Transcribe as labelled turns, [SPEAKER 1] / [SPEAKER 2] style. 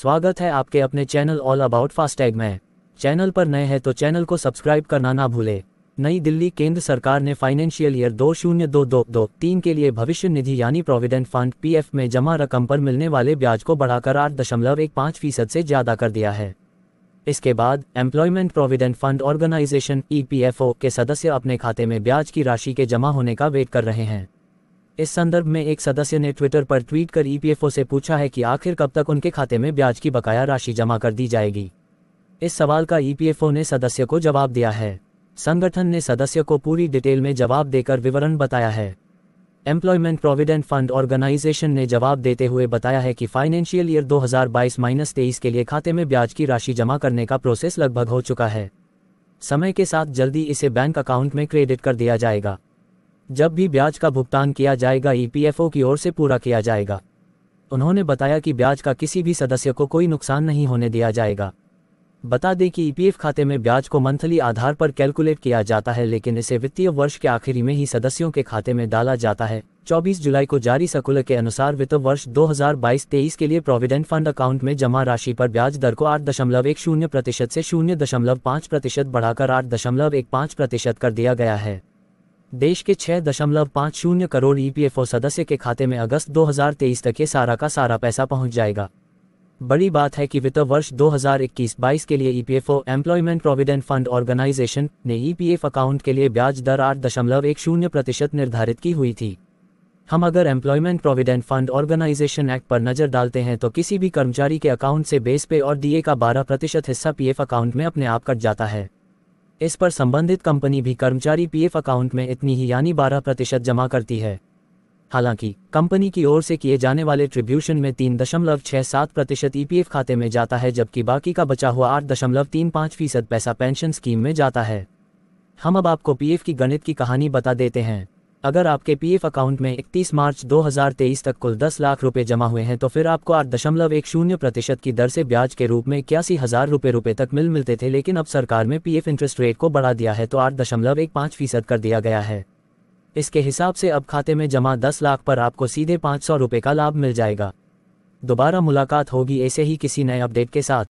[SPEAKER 1] स्वागत है आपके अपने चैनल ऑल अबाउट फास्टैग में चैनल पर नए हैं तो चैनल को सब्सक्राइब करना ना भूले नई दिल्ली केंद्र सरकार ने फाइनेंशियल ईयर दो शून्य दो दो दो तीन के लिए भविष्य निधि यानी प्रोविडेंट फंड पीएफ में जमा रकम पर मिलने वाले ब्याज को बढ़ाकर आठ दशमलव एक पाँच फीसद से ज़्यादा कर दिया है इसके बाद employment provident fund organisation EPFO के सदस्य अपने खाते में ब्याज की राशि के जमा होने का वेट कर रहे हैं इस संदर्भ में एक सदस्य ने ट्विटर पर ट्वीट कर ईपीएफओ से पूछा है कि आखिर कब तक उनके खाते में ब्याज की बकाया राशि जमा कर दी जाएगी इस सवाल का ईपीएफओ ने सदस्य को जवाब दिया है संगठन ने सदस्य को पूरी डिटेल में जवाब देकर विवरण बताया है एम्प्लॉयमेंट प्रोविडेंट फंड ऑर्गेनाइजेशन ने जवाब देते हुए बताया है कि फाइनेंशियल ईयर 2022 तेईस के लिए खाते में ब्याज की राशि जमा करने का प्रोसेस लगभग हो चुका है समय के साथ जल्दी इसे बैंक अकाउंट में क्रेडिट कर दिया जाएगा जब भी ब्याज का भुगतान किया जाएगा ईपीएफओ e की ओर से पूरा किया जाएगा उन्होंने बताया कि ब्याज का किसी भी सदस्य को कोई नुकसान नहीं होने दिया जाएगा बता दें कि ईपीएफ e खाते में ब्याज को मंथली आधार पर कैलकुलेट किया जाता है लेकिन इसे वित्तीय वर्ष के आखिरी में ही सदस्यों के खाते में डाला जाता है 24 जुलाई को जारी सकुल के अनुसार वित्त वर्ष 2022-23 के लिए प्रोविडेंट फंड अकाउंट में जमा राशि पर ब्याज दर को आठ दशमलव एक शून्य प्रतिशत से शून्य दशमलव पाँच प्रतिशत बढ़ाकर आठ दशमलव एक पाँच प्रतिशत कर दिया गया है देश के छह दशमलव पाँच शून्य करोड़ ईपीएफओ e सदस्य के खाते में अगस्त 2023 तक ये सारा का सारा पैसा पहुंच जाएगा बड़ी बात है कि वित्त वर्ष 2021-22 के लिए EPFO employment provident fund organisation ने ईपीएफ e अकाउंट के लिए ब्याज दर आठ दशमलव एक शून्य प्रतिशत निर्धारित की हुई थी हम अगर employment provident fund organisation act पर नजर डालते हैं तो किसी भी कर्मचारी के अकाउंट से बेस पे और डीए का 12 प्रतिशत हिस्सा पीएफ अकाउंट में अपने आप कट जाता है इस पर संबंधित कंपनी भी कर्मचारी पीएफ अकाउंट में इतनी ही यानी 12 प्रतिशत जमा करती है हालांकि कंपनी की ओर से किए जाने वाले ट्रिब्यूशन में तीन दशमलव छह सात प्रतिशत ईपीएफ खाते में जाता है जबकि बाकी का बचा हुआ आठ दशमलव तीन पाँच फीसद पैसा पेंशन स्कीम में जाता है हम अब आपको पीएफ की गणित की कहानी बता देते हैं अगर आपके पीएफ अकाउंट में 31 मार्च 2023 तक कुल 10 लाख रुपए जमा हुए हैं तो फिर आपको आठ दशमलव एक शून्य प्रतिशत की दर से ब्याज के रूप में इक्यासी हजार रुपये रुपये तक मिल मिलते थे लेकिन अब सरकार में पीएफ इंटरेस्ट रेट को बढ़ा दिया है तो आठ दशमलव एक पाँच फीसद कर दिया गया है इसके हिसाब से अब खाते में जमा दस लाख पर आपको सीधे पाँच सौ रुपये का लाभ मिल जाएगा दोबारा मुलाकात होगी ऐसे ही किसी नए अपडेट के साथ